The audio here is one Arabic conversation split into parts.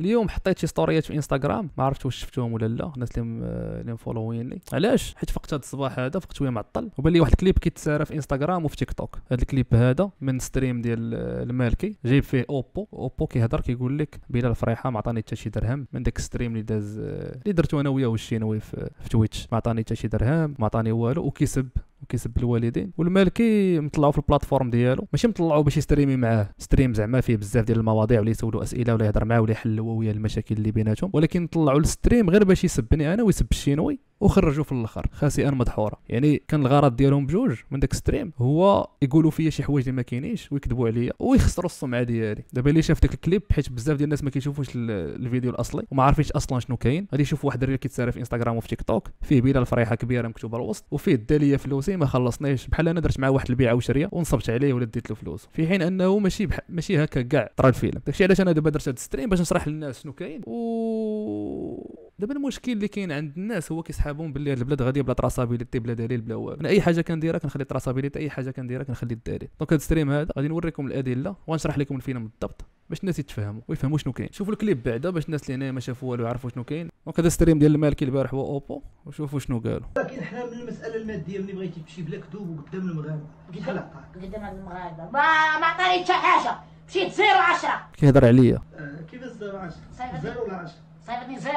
اليوم حطيت شي ستوريات في انستغرام ما عرفت واش شفتهم ولا لا الناس اللي اللي مفولويني علاش حيت فقت هذا الصباح هذا فقت شويه معطل وبان لي واحد الكليب كيتسارى في انستغرام وفي تيك توك هذا الكليب هذا من ستريم ديال المالكي جايب فيه اوبو اوبو كيهضر كيقول لك بلا الفريحه ما عطاني حتى شي درهم من داك الستريم اللي داز اللي درتو انا وياه والشينوي في, في تويتش ما عطاني حتى شي درهم ما عطاني والو وكيسب وكيسب الوالدين والمالكي مطلعو في البلاتفورم ديالو ماشي مطلعو باش يستريمي معاه ستريم زعما فيه بزاف ديال المواضيع ولا يسولو اسئله ولا يهضر معاه ولا يحل هو المشاكل اللي بيناتهم ولكن طلعو الستريم غير باش يسبني انا ويسب الشينوي وخرجوا في الاخر خاسئا مدحورا يعني كان الغرض ديالهم بجوج من داك ستريم هو يقولوا فيا شي حوايج اللي ما كاينينش ويكذبوا عليا ويخسروا السمعه ديالي دابا اللي شاف داك الكليب حيت بزاف ديال الناس ما كيشوفوش الفيديو الاصلي وما عارفينش اصلا شنو كاين غادي يشوف واحد الريل كيتسارى في انستغرام وفي تيك توك فيه بلا الفريحه كبيره مكتوبه الوسط وفيه الداليه فلوسي ما خلصنيش بحال انا درت معاه واحد البيعه وشريه ونصبت عليه ولا ديت له فلوس في حين انه ماشي بح... ماشي هكا كاع طرا الفيلم داكشي علاش انا دابا درت هذا الستريم باش نشرح للناس شنو كاين و دابا المشكل اللي كاين عند الناس هو كيسحابهم باللي هاد البلاد غادي بلا تراسابيليتي بلا دليل بلا والو انا اي حاجه كنديرها كنخلي تراسابيليتي اي حاجه كنديرها كنخلي الدليل دونك هاد الستريم هذا غادي نوريكم الادله ونشرح لكم الفيلم بالضبط باش الناس يتفهموا ويفهموا شنو كاين شوفوا الكليب بعدا باش الناس اللي هنايا ما شافوا والو يعرفوا شنو كاين دونك هذا الستريم ديال المالكي البارح هو اوبو وشوفوا شنو قالوا ولكن حنا من المساله الماديه ملي بغيتي تمشي بلا كذوب قدام المغاربه قدام المغاربه ما عطاني حتى حاجه مشيت زيرو 10 كيهضر عليا آه، كيفاش زيرو 10 زيرو ولا 10 صايبتني زيرو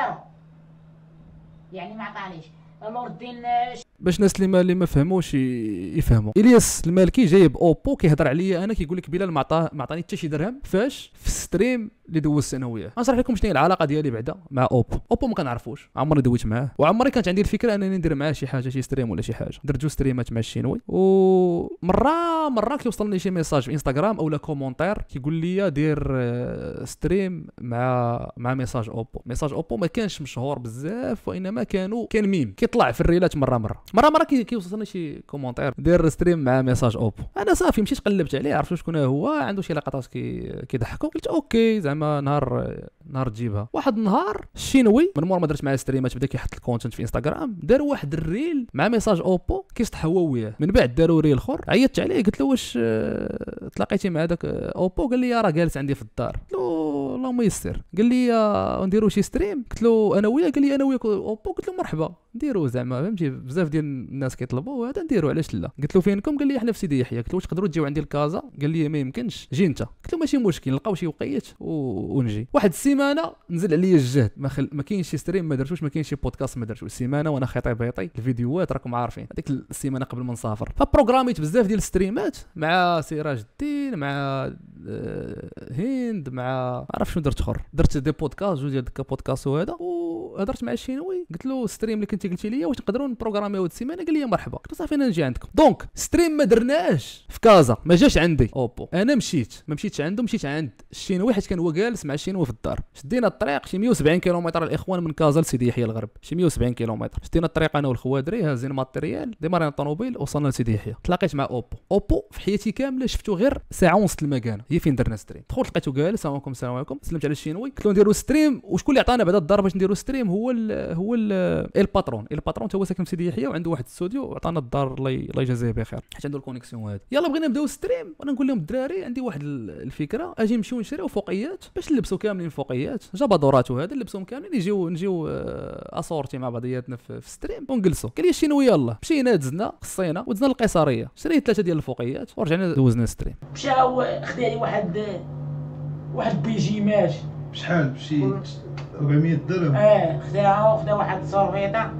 يعني ما عطانيش لورد باش الناس اللي ما اللي ما فهموش يفهموا الياس المالكي جايب اوبو كيهضر عليا انا كيقول لك بلال ما عطاه ما عطاني حتى شي درهم فاش في الستريم اللي دوز انا نشرح لكم شنو هي العلاقه ديالي بعدا مع اوبو اوبو ما كنعرفوش عمري دويت معاه وعمري كانت عندي الفكره انني ندير معاه شي حاجه شي ستريم ولا شي حاجه درت جوج ستريمات مع الشينوي ومره مره كيوصلني شي ميساج في انستغرام او لا كومونتير كيقول لي دير آه، ستريم مع مع ميساج اوبو ميساج اوبو ما كانش مشهور بزاف وانما كانوا كان ميم كيطلع في الريلات مره مره مره مره كيوصلني شي كومونتير دير ستريم مع ميساج اوبو انا صافي مشيت قلبت عليه عرفت شكون هو عنده شي لقطات كيضحكوا قلت اوكي زعما نهار نهار تجيبها واحد النهار الشينوي من مور ما درت معاه ستريمات بدا كيحط الكونتنت في انستغرام دار واحد الريل مع ميساج اوبو كيصطح هو وياه من بعد داروا ريل اخر عيطت عليه قلت له واش آه، تلاقيتي مع داك اوبو آه، قال لي راه جالس عندي في الدار قلت له اللهم ما يسر قال لي آه، نديرو شي ستريم قلت له انا وياه قال لي انا وياك اوبو قلت له مرحبا نديرو زعما فهمتي بزاف ديال الناس كيطلبوا هذا نديرو علاش لا قلت له فينكم قال لي حنا في سيدي يحيى قلت له واش تقدروا تجيو عندي لكازا قال لي ما يمكنش جي انت قلت له ماشي مشكل نلقاو شي وقيت و... ونجي واحد السيمانه نزل عليا الجهد ما, خل... ما كاينش شي ستريم ما درتوش ما كاينش شي بودكاست ما درتوش سيمانه وانا خيطي بيطي الفيديوهات راكم عارفين هذيك السيمانه قبل ما نسافر فبروغراميت بزاف ديال الستريمات مع سراج الدين مع الهند مع ما عرفت شنو درت اخر درت دي بودكاست جوج ديال ديك بودكاست وهذا وهضرت مع الشينوي قلت له ستريم اللي كنتي قلتي لي واش نقدروا نبروغراميو هاد السيمانه قال لي مرحبا قلت له صافي انا نجي عندكم دونك ستريم ما درناش في كازا ما جاش عندي اوبو انا مشيت ما مشيتش عنده مشيت عند الشينوي حيت كان هو جالس مع الشينوي في الدار شدينا الطريق شي 170 كيلومتر الاخوان من كازا لسيدي يحيى الغرب شي 170 كيلومتر شدينا الطريق انا والخوادري هازين ماتيريال ديمارينا الطوموبيل وصلنا لسيدي يحيى تلاقيت مع اوبو اوبو في حياتي كامله شفتو غير ساعه ونص المكان هي فين درنا ستريم دخلت لقيته جالس السلام عليكم السلام عليكم سلمت على الشينوي قلت له نديروا ستريم وشكون اللي عطانا بعد الدار باش نديروا ستريم هو الـ هو الـ الباترون الباترون هو ساكن في سيدي يحيى وعنده واحد الاستوديو وعطانا الدار الله يجازيه بخير حيت عنده الكونيكسيون هذا يلا بغينا نبداو ستريم وانا نقول لهم الدراري عندي واحد الفكره اجي نمشيو نشريو فوقيات باش نلبسو كاملين فوقيات جاب دورات هذا نلبسهم كاملين يجيو نجيو اسورتي آه، مع بعضياتنا في ستريم ونجلسوا قال لي الشينوي يلا مشينا دزنا قصينا ودزنا القيصريه شريت ثلاثه ديال الفوقيات ورجعنا دوزنا ستريم مشاو خدينا واحد واحد بيجي ماش بشحال بشي 400 درهم اه خداها وخدا واحد السورفيطه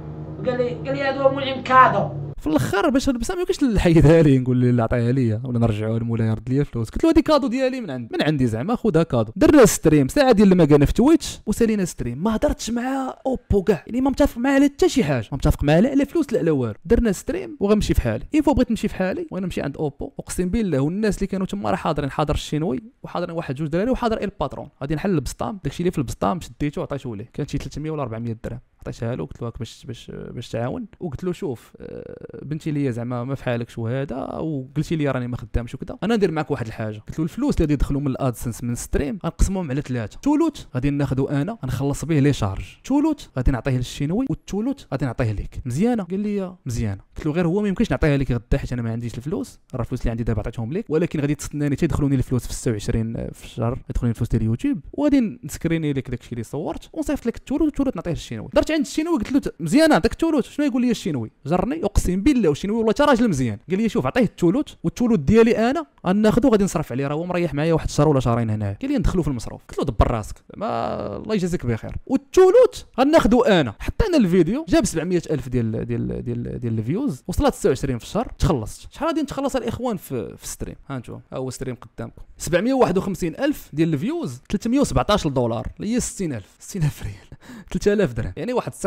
وقال لي قال لي هادو مولعين كادو في الاخر باش بس ما يمكنش نحيدها ليه نقول له عطيها ليا ولا نرجعوها ولا يرد ليا فلوس قلت له هذه كادو ديالي من عندي من عندي زعما خذها كادو درنا ستريم ساعه ديال كان في تويتش وسالينا ستريم ما هضرتش مع اوبو كاع يعني ما متفق معاه على حتى شي حاجه ما متفق معاه لا على فلوس لا على والو درنا ستريم وغنمشي في حالي اي فوا بغيت نمشي في حالي وانا نمشي عند اوبو اقسم بالله والناس اللي كانوا تما راه حاضرين حاضر الشينوي وحاضرين واحد جوج دراري وحاضر الباترون غادي نحل البسطام داكشي اللي في البسطام شديته وعطيته ليه كان شي 300 ولا 400 درهم عطيتها له قلت له باش باش باش تعاون وقلت له شوف آه، بنتي ليا زعما ما في حالكش وهذا وقلتي لي راني ما خدامش وكذا انا ندير معك واحد الحاجه قلت له الفلوس اللي يدخلوا من الادسنس من ستريم غنقسمهم على ثلاثه ثلث غادي ناخذه انا غنخلص به لي شارج ثلث غادي نعطيه للشينوي الثلوت غادي نعطيه لك مزيانه قال لي مزيانه قلت له غير هو ما يمكنش نعطيها لك غدا حيت انا ما عنديش الفلوس راه الفلوس اللي عندي دابا عطيتهم لك ولكن غادي تسناني تيدخلوني الفلوس في 26 آه، في الشهر يدخلوني الفلوس ديال اليوتيوب وغادي نسكريني لك داكشي اللي صورت ونصيفط لك الثلوت والثلوت نعطيه للشينوي درت عند الشينوي قلت له مزيانه داك الثلوت شنو يقول لي الشينوي جرني اقسم بالله والشينوي والله حتى راجل مزيان قال لي شوف عطيه الثلوت والثلوت ديالي انا غناخذو غادي نصرف عليه راه هو مريح معايا واحد الشهر ولا شهرين هنا قال لي ندخلو في المصروف قلت له دبر راسك ما الله يجازيك بخير والثلث غناخذو انا حطينا الفيديو فيديو جاب 700 الف ديال ديال ديال ديال الفيوز وصلت 26 في الشهر تخلصت شحال غادي نتخلص الاخوان في في ستريم ها انتم ها هو ستريم قدامكم 751 الف ديال الفيوز 317 دولار هي 60 الف 60 الف ريال 3000 درهم يعني واحد 0.4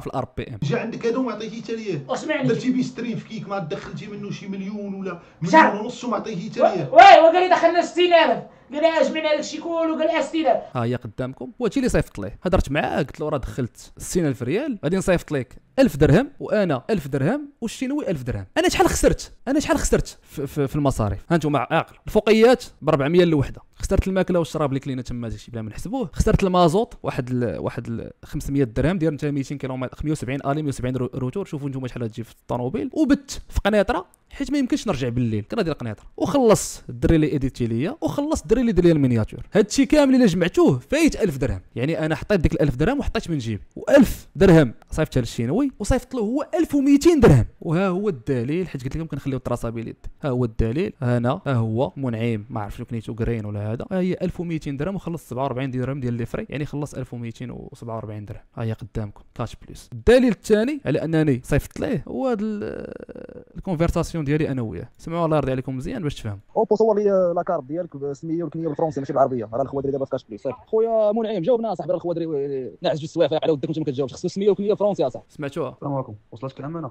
في الار بي ام جا عندك هذا وما عطيتي حتى ليه اسمعني درتي بي ستريم في كيك ما دخلتي منه شي مليون ولا مليون ونص وما عطيتي حتى ليه وي وقال لي دخلنا 60000 قلاش من هذاك الشيء كله قال السينال ها هي قدامكم وهادشي اللي صيفط ليه هضرت معاه قلت له راه دخلت 60000 ريال غادي نصيفط لك 1000 درهم وانا 1000 درهم والشينوي 1000 درهم انا شحال خسرت انا شحال خسرت في, في, في المصاريف هانتوما عاقل الفوقيات ب 400 الوحده خسرت الماكله والشراب اللي كلينا تما داكشي بلا ما نحسبوه خسرت المازوط واحد الـ واحد الـ 500 درهم ديال 200 كيلومتر 570 الي 170 روتور شوفوا نتوما شحال تجي في الطوموبيل وبت في قنيطره حيت ما يمكنش نرجع بالليل كنا ديال قنيطره وخلص الدري اللي ايديتي ليا وخلص الدري اللي دير لي المينياتور هادشي كامل اللي جمعتوه فايت 1000 درهم يعني انا حطيت ديك ال 1000 درهم وحطيت من جيبي و1000 درهم صيفطتها للشينوي وصيفط له هو 1200 درهم وها هو الدليل حيت قلت لكم كنخليو التراسابيليتي ها هو الدليل هنا ها هو منعيم ما عرفتش شنو كنيتو كرين ولا هذا ها هي 1200 درهم وخلص 47 درهم ديال لي فري يعني خلص 1247 درهم ها هي قدامكم كاش بلس الدليل الثاني على انني صيفطت ليه هو هاد الكونفرساسيون ديالي انا وياه سمعوا الله يرضي عليكم مزيان باش تفهم او صور لي لاكارت ديالك بالسميه والكنيه بالفرنسي ماشي بالعربيه راه الخوادري دابا كاش بليس خويا منعيم جاوبنا صاحبي راه الخوادري نعس بالسوافع على ودك انت ما كتجاوبش خصو السميه والكنيه بالفرنسي صاحبي سمعتوها السلام عليكم وصلت كلام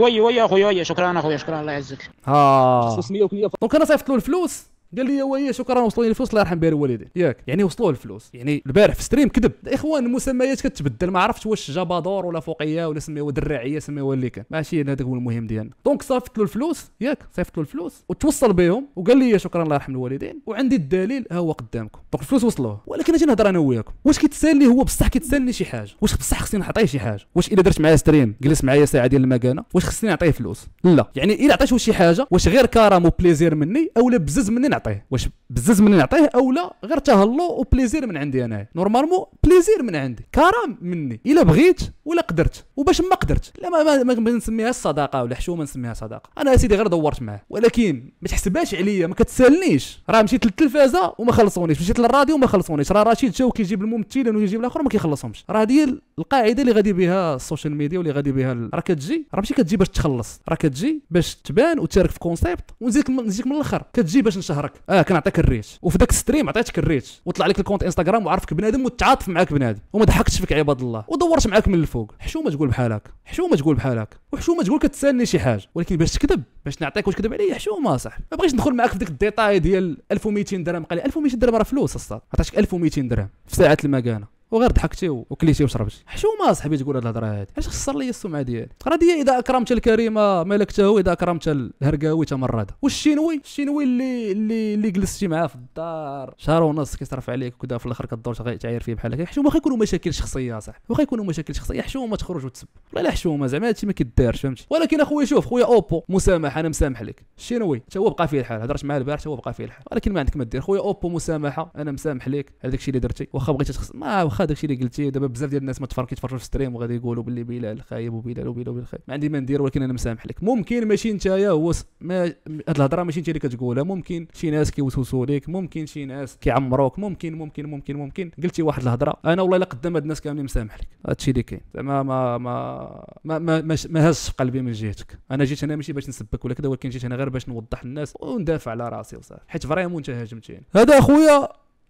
وي وي اخويا وي شكرا اخويا شكرا الله يعزك اه 500 دونك انا صيفط له الفلوس قال لي هو هي شكرا وصلوني الفلوس الله يرحم بها الوالدين ياك يعني وصلوه الفلوس يعني البارح في ستريم كذب اخوان المسميات كتبدل ما عرفتش واش جابادور ولا فوقيه ولا سميوه دراعيه سميوه اللي كان ماشي هذاك هو المهم ديالنا دونك صيفط له الفلوس ياك صيفط له الفلوس وتوصل بهم وقال لي شكرا الله يرحم الوالدين وعندي الدليل ها هو قدامكم دونك الفلوس وصلوه ولكن اجي نهضر انا وياكم واش كيتسالني هو بصح كيتسالني شي حاجه واش بصح خصني نعطيه شي حاجه واش الا درت معايا ستريم جلس معايا ساعه ديال المكانه واش خصني نعطيه فلوس لا يعني الا عطيته شي حاجه واش غير كرم وبليزير مني اولا بزز مني نعطيه واش بزز من نعطيه او لا غير تهلو وبليزير من عندي انايا نورمالمون بليزير من عندي كرم مني الا بغيت ولا قدرت وباش ما قدرت لا ما, ما, ما نسميهاش صداقه ولا حشومه نسميها صداقه انا سيدي غير دورت معاه ولكن ما تحسبهاش عليا ما كتسالنيش راه مشيت للتلفازه وما خلصونيش مشيت للراديو وما خلصونيش راه رشيد جو كيجيب الممثلين ويجيب الاخر وما كيخلصهمش راه هذه القاعده اللي غادي بها السوشيال ميديا واللي غادي بها راه كتجي راه ماشي كتجي باش تخلص راه كتجي باش تبان وتشارك في كونسيبت ونزيدك من الاخر كتجي باش نشهرك كنهضرك اه كنعطيك الريت وفي ذاك الستريم عطيتك الريت وطلع لك الكونت انستغرام وعرفك بنادم وتعاطف معاك بنادم وما ضحكتش فيك عباد الله ودورت معاك من الفوق حشومه تقول بحالك حشومه تقول بحالك وحشومه تقول كتسالني شي حاجه ولكن باش تكذب باش نعطيك واش كذب عليا حشومه صح ما بغيتش ندخل معاك في ديك الديتاي ديال 1200 درهم قال لي 1200 درهم راه فلوس اصاط عطاتك 1200 درهم في ساعه المكانه وغير ضحكتي وكليتي وشربتي حشومه صاحبي تقول هاد الهضره هادي علاش خسر لي السمعه ديالي دي اذا اكرمت الكريمه ملكته اذا اكرمت الهرقاوي تمرد والشينوي الشينوي اللي اللي اللي جلستي معاه في الدار شهر ونص كيصرف عليك وكذا في الاخر كدور تعاير فيه بحال هكا حشومه يكونوا مشاكل شخصيه صاحبي واخا يكونوا مشاكل شخصيه حشومه تخرج وتسب والله لا حشومه زعما هادشي ما كيدارش فهمتي ولكن اخويا شوف خويا اوبو مسامحه انا مسامح لك الشينوي حتى هو بقى فيه الحال هضرت معاه البارح حتى هو بقى فيه الحال ولكن ما عندك ما دير خويا اوبو مسامحه انا مسامح لك على داكشي اللي درتي واخا بغيتي تخسر ما واخا واخا داكشي اللي قلتي دابا بزاف ديال الناس ما تفرق يتفرجوا في ستريم وغادي يقولوا باللي بلال خايب وبلال وبلال وبلال خايب ما عندي ما ندير ولكن انا مسامح لك ممكن ماشي نتايا هو ما هاد الهضره ماشي انت اللي كتقولها ممكن شي ناس كيوسوسوا لك ممكن شي ناس كيعمروك ممكن ممكن ممكن ممكن قلتي واحد الهضره انا والله الا قدام هاد الناس كاملين مسامح لك هادشي اللي كاين زعما ما ما ما ما, ما, ما هزش في قلبي من جهتك انا جيت هنا ماشي باش نسبك ولا كذا ولكن جيت هنا غير باش نوضح الناس وندافع على راسي وصافي حيت فريمون انت هاجمتيني هذا اخويا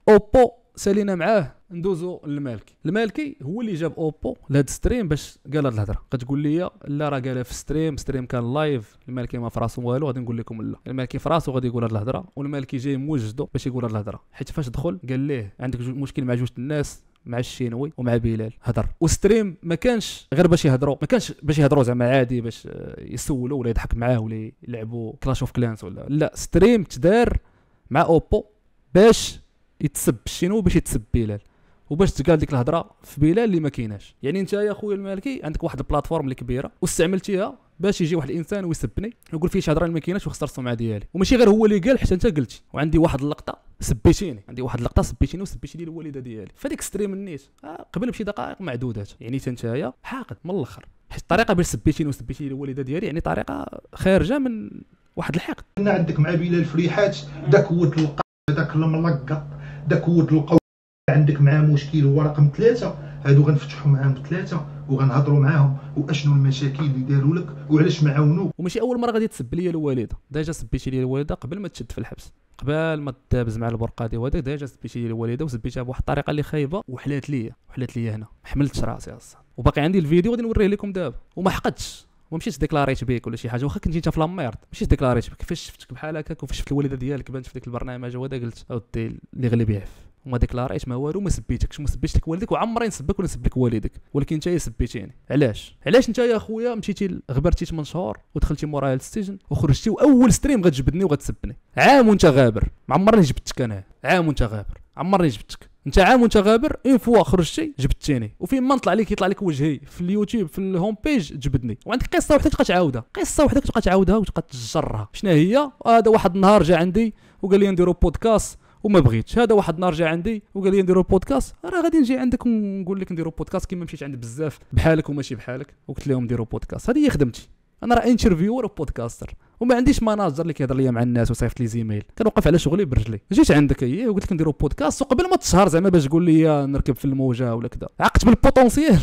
اوبو سالينا معاه ندوزو للمالكي المالكي هو اللي جاب اوبو لهاد ستريم باش قال هاد الهضره كتقول لي لا راه قالها في ستريم ستريم كان لايف المالكي ما فراسو والو غادي نقول لكم لا المالكي فراسو غادي يقول هاد الهضره والمالكي جاي موجدو باش يقول هاد الهضره حيت فاش دخل قال ليه عندك مشكل مع جوج الناس مع الشينوي ومع بلال هضر وستريم ما كانش غير باش يهضروا ما كانش باش يهضروا زعما عادي باش يسولوا ولا يضحك معاه ولا يلعبوا كلاش اوف كلانس ولا لا ستريم تدار مع اوبو باش يتسب الشينوي باش يتسب بلال وباش تقال ديك الهضره في بلاد اللي ما كايناش يعني انت يا خويا المالكي عندك واحد البلاتفورم اللي كبيره واستعملتيها باش يجي واحد الانسان ويسبني ويقول فيه شي هضره اللي ما كايناش وخسرت السمعه ديالي وماشي غير هو اللي قال حتى انت قلتي وعندي واحد اللقطه سبيتيني عندي واحد اللقطه سبيتيني لي الوالده ديالي فديك ستريم النيت آه، قبل بشي دقائق معدودات يعني انت حاقد من الاخر حيت الطريقه باش سبيتيني لي الوالده ديالي يعني طريقه خارجه من واحد الحقد انا عندك مع بلال فريحات داك هو تلقى داك الملقط داك هو تلقى عندك معاه مشكل هو رقم ثلاثة هادو غنفتحوا معاهم ثلاثة وغنهضروا معاهم واشنو المشاكل اللي داروا لك وعلاش ما عاونوك وماشي اول مرة غادي تسب ليا الوالدة ديجا سبيتي ليا الوالدة قبل ما تشد في الحبس قبل ما تدابز مع دي وهذاك ديجا سبيتي ليا الوالدة وسبيتها بواحد الطريقة اللي خايبة وحلات ليا وحلات ليا هنا ما حملتش راسي اصلا وباقي عندي الفيديو غادي نوريه لكم دابا وما حقدتش ما مشيتش ديكلاريت بيك ولا شي حاجه واخا كنت انت في لاميرد مشيت ديكلاريت بيك كيفاش شفتك بحال هكاك وفاش شفت الوالده ديالك بانت في ديك البرنامج وهذا قلت اودي اللي غلي بيعف وما ديكلاريش ما والو ما سبيتكش ما سبيتش لك والدك وعمري نسبك ولا نسب لك والدك ولكن انت سبيتيني علاش علاش انت يا خويا مشيتي غبرتي 8 شهور ودخلتي مورايا للسجن وخرجتي واول ستريم غتجبدني وغتسبني عام وانت غابر ما عمرني جبتك انا عام وانت غابر عمرني جبتك انت عام وانت غابر اون فوا خرجتي جبتيني وفين ما نطلع لك يطلع لك وجهي في اليوتيوب في الهوم بيج جبدني وعندك قصه وحده تبقى تعاودها قصه وحده تبقى تعاودها وتبقى تجرها شنو هي هذا واحد النهار جا عندي وقال لي نديرو بودكاست وما بغيتش هذا واحد النهار جا عندي وقال لي نديرو بودكاست راه غادي نجي عندك ونقول لك نديرو بودكاست كيما مشيت عند بزاف بحالك وماشي بحالك وقلت لهم نديرو بودكاست هذه هي خدمتي انا راه انترفيور وبودكاستر وما عنديش ماناجر اللي كيهضر ليا مع الناس وصيفط لي زيميل كنوقف على شغلي برجلي جيت عندك هي وقلت لك نديرو بودكاست وقبل ما تشهر زعما باش تقول لي نركب في الموجه ولا كذا عقت بالبوتونسيال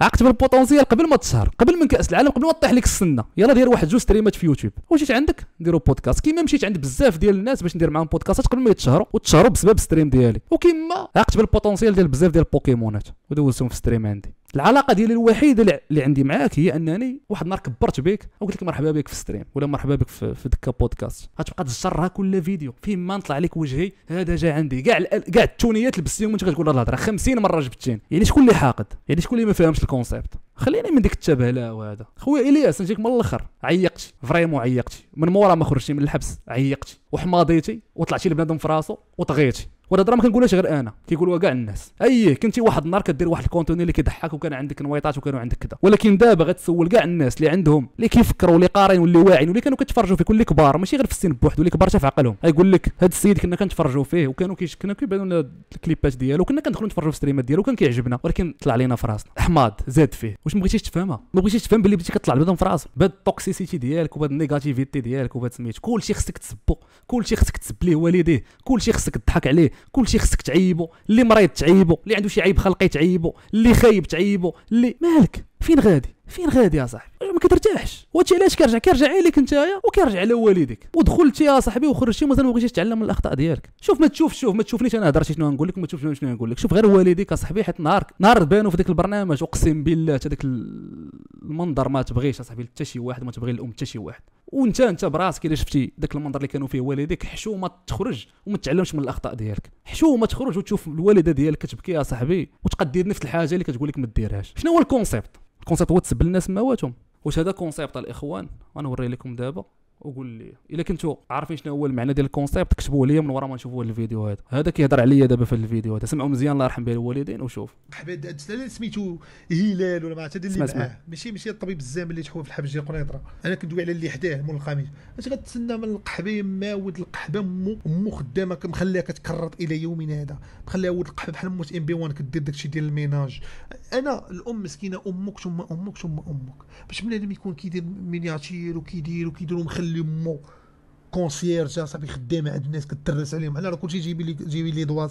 عاقتب بالبوتونسيال قبل ما تشهر قبل من كاس العالم قبل ما تطيح لك السنه يلا دير واحد جوج ستريمات في يوتيوب وجيت عندك نديرو بودكاست كيما مشيت عند بزاف ديال الناس باش ندير معاهم بودكاستات قبل ما يتشهروا وتشهروا بسبب ستريم ديالي وكيما عاقتب بالبوتونسيال ديال بزاف ديال البوكيمونات ودوزتهم في ستريم عندي العلاقه ديالي الوحيده اللي عندي معاك هي انني واحد النهار كبرت بك وقلت لك مرحبا بك في ستريم ولا مرحبا بك في, في دكا بودكاست غتبقى تجرها كل فيديو فين ما نطلع لك وجهي هذا جا عندي كاع كاع التونيات لبستيهم وانت كتقول الهضره 50 مره جبتين يعني شكون اللي حاقد يعني شكون اللي ما فاهمش الكونسيبت خليني من ديك التبهله وهذا خويا الياس نجيك من الاخر عيقتي فريمون عيقتي من مورا ما خرجتي من الحبس عيقتي وحماضيتي وطلعتي لبنادم في راسو وطغيتي الهضره ما كنقولهاش غير انا كيقولوها كاع الناس اييه كنتي واحد النهار كدير واحد الكونتوني اللي كيضحك وكان عندك نويطات وكانوا عندك كذا ولكن دابا غتسول كاع الناس اللي عندهم اللي كيفكروا واللي قارين واللي واعين واللي كانوا كيتفرجوا فيك واللي كبار ماشي غير في السن بوحدو اللي كبار في عقلهم غيقول لك هذا السيد كنا كنتفرجوا فيه وكانوا كيش كنا كيبانوا لنا الكليبات ديالو كنا كندخلوا نتفرجوا في الستريمات ديالو وكان كيعجبنا ولكن طلع علينا في راسنا حماض زاد فيه واش ما بغيتيش تفهمها ما بغيتيش تفهم باللي بديتي كطلع لبدا في راسك بهاد التوكسيسيتي ديالك وبهاد النيجاتيفيتي ديالك وبهاد سميت كلشي خصك تسبو كلشي خصك تسب ليه والديه كلشي خصك تضحك عليه كلشي خصك تعيبو اللي مريض تعيبو اللي عنده شي عيب خلقي تعيبو اللي خايب تعيبو اللي مالك فين غادي فين غادي يا صاحبي ما كترتاحش وهادشي علاش كيرجع كيرجع عليك نتايا وكيرجع على والديك ودخلتي يا صاحبي وخرجتي مثلا ما تتعلم من الاخطاء ديالك شوف ما تشوف شوف ما تشوفنيش انا هضرت شنو نقول لك ما تشوفش شنو نقول لك شوف غير والديك يا صاحبي حيت نهار نهار بانوا في ذاك البرنامج اقسم بالله هذاك ذاك المنظر ما تبغيش يا صاحبي حتى شي واحد ما تبغي الام حتى شي واحد وانت انت براسك الا شفتي ذاك المنظر اللي كانوا فيه والديك حشومه تخرج وما تتعلمش من الاخطاء ديالك حشومه تخرج وتشوف الوالده ديالك كتبكي يا صاحبي وتقدير نفس الحاجه اللي كتقول لك ما ديرهاش شنو هو الكونسيبت الكونسيبت هو تسب الناس مواتهم واش هذا كونسيبت الاخوان غنوري لكم دابا وقول لي الا كنتو عارفين شنو هو المعنى ديال الكونسيبت كتبوه لي من ورا ما نشوفوا الفيديو هذا هذا كيهضر عليا دابا في الفيديو هذا سمعوا مزيان الله يرحم به الوالدين وشوف حبيب سميتو هلال ولا ما عرفت اللي معاه ماشي ماشي الطبيب الزامل اللي تحوى في الحبجه قنيطره انا كندوي على اللي حداه مول الخميس اش غتسنى من القحبه يما ود القحبه مو مو خدامه كمخليها كتكرط الى يومنا هذا مخليها ود القحبه بحال موت ام بي 1 كدير داكشي ديال الميناج انا الام مسكينه امك ثم امك ثم امك باش بنادم يكون كيدير مينياتير وكيدير وكيدير ومخلي اللي مو كونسييرج صافي خدامه عند الناس كترس عليهم انا راه كلشي جيبي لي جيبي لي دوا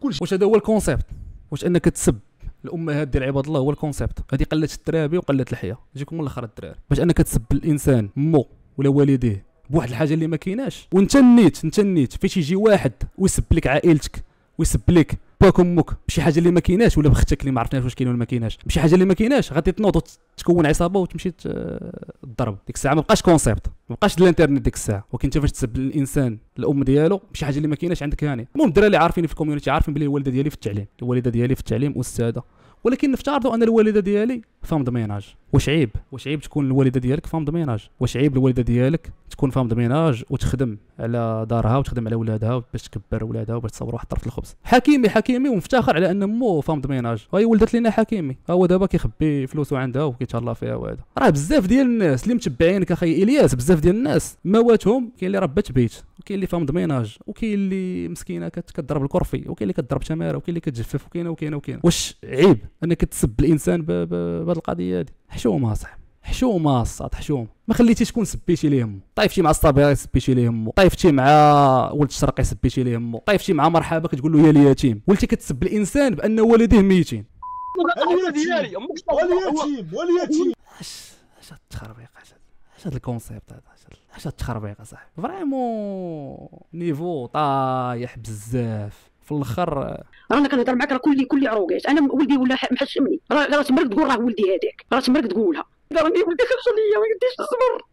كلشي واش هذا هو الكونسيبت واش انك تسب الامهات ديال عباد الله هو الكونسيبت هذه قلت الترابي وقلت الحياه جيكم من الاخر الدراري باش انك تسب الانسان مو ولا والديه بواحد الحاجه اللي ما كايناش وانت نيت انت نيت فاش يجي واحد ويسب لك عائلتك ويسب لك باك امك بشي حاجه اللي ما كايناش ولا بختك اللي ما عرفناش واش كاين ولا ما كايناش بشي حاجه اللي ما كايناش غادي تنوض تكون عصابه وتمشي تضرب ديك الساعه ما بقاش كونسيبت ما بقاش الانترنت ديك الساعه ولكن انت فاش تسب الانسان الام ديالو بشي حاجه اللي ما كايناش عندك هاني المهم الدراري عارفين في الكوميونيتي عارفين بلي الوالده ديالي في التعليم الوالده ديالي في التعليم استاذه ولكن نفترضوا ان الوالده ديالي فام دو ميناج واش عيب واش عيب تكون الوالده ديالك فام دو ميناج واش عيب الوالده ديالك تكون فام دو ميناج وتخدم على دارها وتخدم على ولادها باش تكبر ولادها وباش تصور واحد طرف الخبز حكيمي حكيمي ومفتخر على ان مو فام دو ميناج هي ولدت لنا حكيمي ها هو دابا كيخبي فلوسه عندها وكيتهلا فيها وهذا راه بزاف ديال الناس اللي متبعينك اخي الياس بزاف ديال الناس مواتهم كاين اللي ربات بيت وكاين اللي فام دو ميناج وكاين اللي مسكينه كتضرب الكرفي وكاين اللي كتضرب تماره وكاين اللي كتجفف وكاين وكاين وكاين واش عيب انك تسب الانسان ب... ب... بهذه القضيه هذه حشومه صاحبي حشومه الصاد حشومه ما خليتيش تكون سبيتي ليه امو طايفتي مع الصابير سبيتي ليه امو طايفتي مع ولد الشرقي سبيتي ليه امو طايفتي مع مرحبا كتقول له يا اليتيم ولتي كتسب الانسان بان والديه ميتين ديالي واليتيم واليتيم اش اش التخربيق اش هاد الكونسيبت هذا اش هاد التخربيق اصاحبي فريمون نيفو طايح بزاف في الاخر رانا كنهضر معاك راه كلي كلي عروقات انا ولدي ولا محشمني راه تمرك تقول راه ولدي هذاك راه تمرك تقولها راني ولدي خرج ليا ما قديش نصبر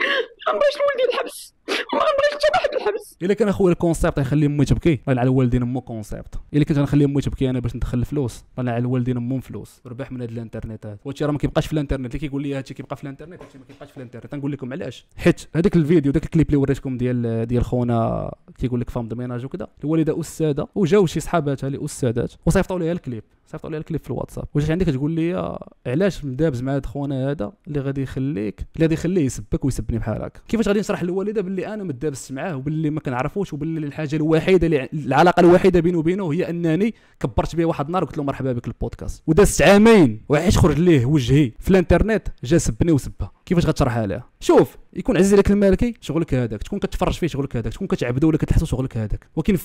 ما ولدي الحبس وما غنبغيش حتى واحد الحبس الا كان اخويا الكونسيبت يخلي امي تبكي طلع على الوالدين امو كونسيبت الا كنت غنخلي امي تبكي انا باش ندخل الفلوس طلع على الوالدين امهم فلوس ربح من هاد الانترنت هذا وهادشي راه ما كيبقاش في الانترنت اللي كيقول لي هادشي كيبقى في الانترنت هادشي ما كيبقاش في الانترنت نقول لكم علاش حيت هذاك الفيديو داك الكليب اللي وريتكم ديال ديال خونا كيقول لك فام دو ميناج وكذا الوالده استاذه وجاو شي صحاباتها اللي استاذات وصيفطوا ليها الكليب صيفط لي الكليب في الواتساب وجات عندك تقول لي علاش مدابز مع هاد خونا هذا اللي غادي يخليك اللي غادي يخليه يسبك ويسبني بحال هكا كيفاش غادي نشرح للوالده باللي انا مدابزت معاه وباللي ما كنعرفوش وباللي الحاجه الوحيده اللي العلاقه الوحيده بيني وبينه هي انني كبرت به واحد النهار قلت له مرحبا بك البودكاست ودازت عامين وعيش خرج ليه وجهي في الانترنت جا سبني وسبها كيفاش غتشرحها لها شوف يكون عزيز عليك المالكي شغلك هذاك تكون كتفرج فيه شغلك هذاك تكون كتعبده ولا كتحسو شغلك هذاك ولكن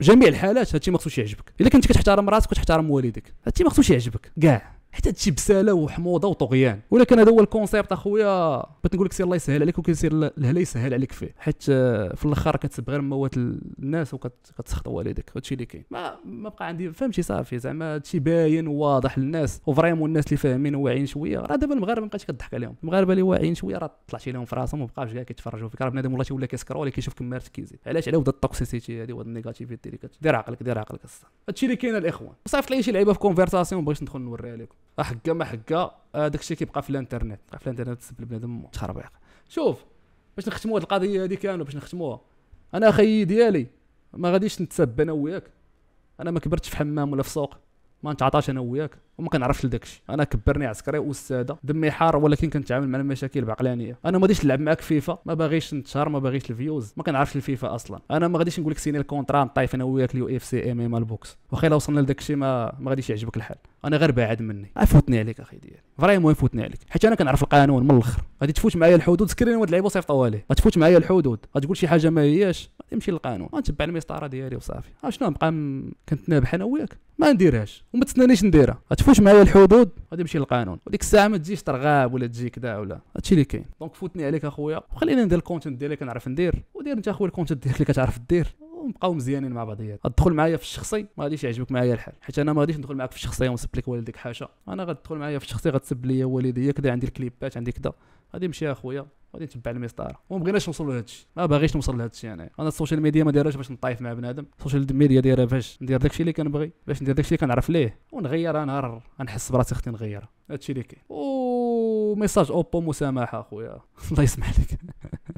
جميع الحالات هادشي ما خصوش يعجبك الا كنت كتحترم راسك وتحترم والديك هادشي ما خصوش يعجبك كاع حيت هادشي بساله وحموضه وطغيان ولكن هذا هو الكونسيبت اخويا بغيت نقول لك سير الله يسهل عليك وكيسير الهلا يسهل عليك فيه حيت آه، في الاخر كتسب غير موات الناس وكتسخط والديك هادشي اللي كاين ما ما بقى عندي فهمتي صافي زعما هادشي باين وواضح للناس وفريمون الناس اللي فاهمين وواعيين شويه راه دابا المغاربه ما بقاش كضحك عليهم المغاربه اللي واعيين شويه راه طلعتي لهم في راسهم ومابقاش كاع كيتفرجوا فيك راه بنادم والله ولا كيسكرول كيشوف كمار تركيزي علاش على ود التوكسيسيتي هذه ود النيجاتيفيتي اللي كتدير عقلك دير عقلك هادشي اللي كاين الاخوان صيفط لي شي لعيبه في كونفرساسيون بغيت ندخل نوريها لكم حكا ما حكا آه، داكشي كيبقى في الانترنت في الانترنت تسب بنادم تخربيق شوف باش نختموا هذه القضيه هذه كانوا باش نختموها انا خيي ديالي ما غاديش نتسب انا وياك انا ما كبرتش في حمام ولا في سوق ما نتعاطاش انا وياك وما كنعرفش لداكشي انا كبرني عسكري استاذه دمي حار ولكن كنتعامل مع المشاكل بعقلانيه انا ما غاديش نلعب معاك فيفا ما باغيش نتشهر ما باغيش الفيوز ما كنعرفش الفيفا اصلا انا ما غاديش نقول لك سيني الكونترا نطيف انا وياك اليو اف سي ام ام البوكس واخا وصلنا لداكشي ما ما غاديش يعجبك الحال انا غير باعد مني فوتني عليك اخي ديالي فريمون يفوتني عليك حيت انا كنعرف القانون من الاخر غادي تفوت معايا الحدود سكرين واحد اللعيبه صيفطوها ليه غتفوت معايا الحدود غتقول شي حاجه ما هياش نمشي للقانون غنتبع آه، المسطره ديالي وصافي آه، شنو نبقى م... كنت نابح انا وياك ما نديرهاش وما تسنانيش نديرها غتفوت معايا الحدود غادي نمشي للقانون وديك الساعه ما تجيش ترغاب ولا تجي كدا ولا هادشي اللي كاين دونك فوتني عليك اخويا وخليني ندير الكونتنت ديالي كنعرف ندير ودير انت اخويا الكونتنت ديالك اللي كتعرف دير ونبقاو مزيانين مع بعضياتنا غتدخل معايا في الشخصي ما غاديش يعجبك معايا الحال حيت انا ما غاديش ندخل معاك في الشخصيه ونسب لك والديك حاشا انا غتدخل معايا في الشخصي غتسب لي والديا كذا عندي الكليبات عندي كذا غادي نمشي اخويا غادي نتبع المسطره وما بغيناش نوصلوا لهذا الشيء ما باغيش نوصل لهذا الشيء يعني. انا السوشيال ميديا ما دايرهاش باش نطايف مع بنادم السوشيال ميديا دايره باش ندير داكشي اللي كنبغي باش ندير داكشي اللي كنعرف ليه ونغير نهار نحس براسي نغير نغيرها الشيء اللي كاين وميساج اوبو مسامحه اخويا الله يسمح لك